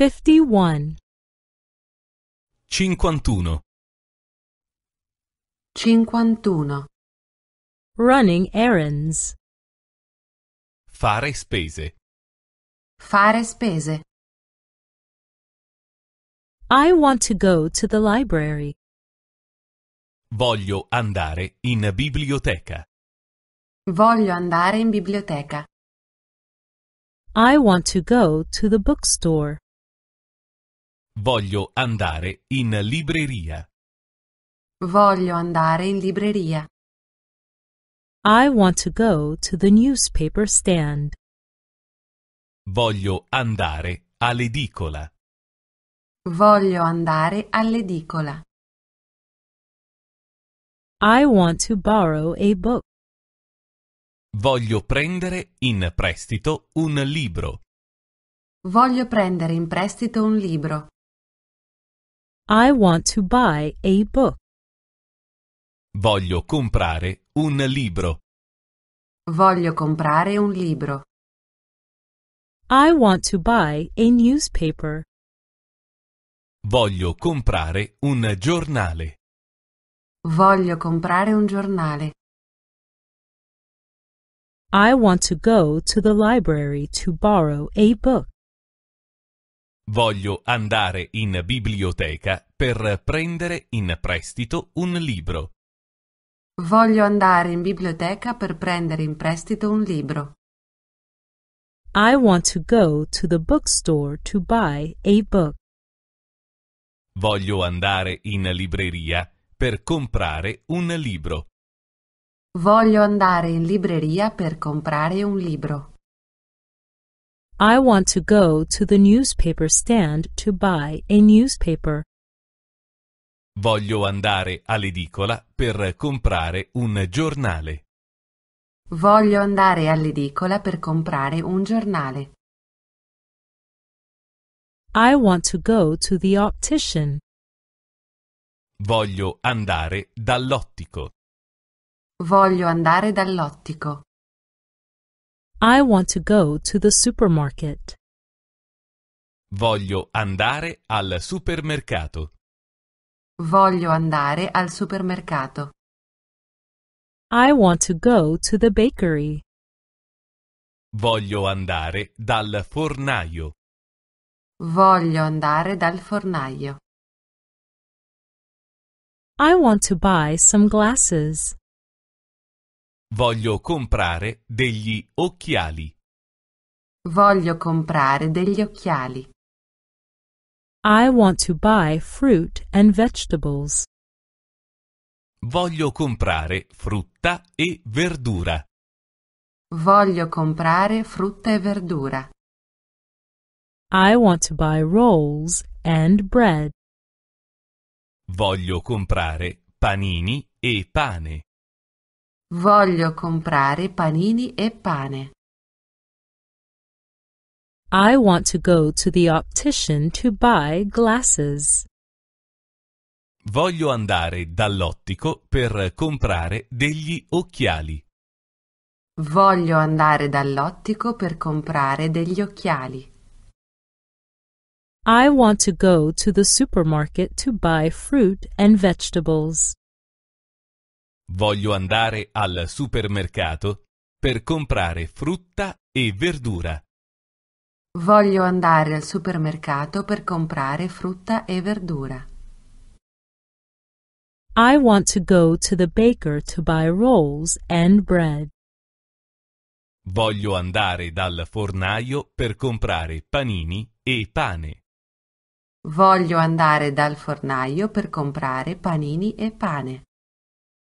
51 51 51 Running errands Fare spese Fare spese I want to go to the library. Voglio andare in biblioteca. Voglio andare in biblioteca. I want to go to the bookstore. Voglio andare in libreria. Voglio andare in libreria. I want to go to the newspaper stand. Voglio andare all'edicola. Voglio andare all'edicola. I want to borrow a book. Voglio prendere in prestito un libro. Voglio prendere in prestito un libro. I want to buy a book. Voglio comprare un libro. Voglio comprare un libro. I want to buy a newspaper. Voglio comprare un giornale. Voglio comprare un giornale. I want to go to the library to borrow a book. Voglio andare in biblioteca per prendere in prestito un libro. Voglio andare in biblioteca per prendere in prestito un libro. I want to go to the bookstore to buy a book. Voglio andare in libreria per comprare un libro. Voglio andare in libreria per comprare un libro. I want to go to the newspaper stand to buy a newspaper. Voglio andare all'edicola per comprare un giornale. Voglio andare all'edicola per comprare un giornale. I want to go to the optician. Voglio andare dall'ottico. Voglio andare dall'ottico. I want to go to the supermarket. Voglio andare al supermercato. Voglio andare al supermercato. I want to go to the bakery. Voglio andare dal fornaio. Voglio andare dal fornaio. I want to buy some glasses. Voglio comprare degli occhiali. Voglio comprare degli occhiali. I want to buy fruit and vegetables. Voglio comprare frutta e verdura. Voglio comprare frutta e verdura. I want to buy rolls and bread. Voglio comprare panini e pane. Voglio comprare panini e pane. I want to go to the optician to buy glasses. Voglio andare dall'ottico per comprare degli occhiali. Voglio andare dall'ottico per comprare degli occhiali. I want to go to the supermarket to buy fruit and vegetables. Voglio andare al supermercato per comprare frutta e verdura. Voglio andare al supermercato per comprare frutta e verdura. I want to go to the baker to buy rolls and bread. Voglio andare dal fornaio per comprare panini e pane. Voglio andare dal fornaio per comprare panini e pane.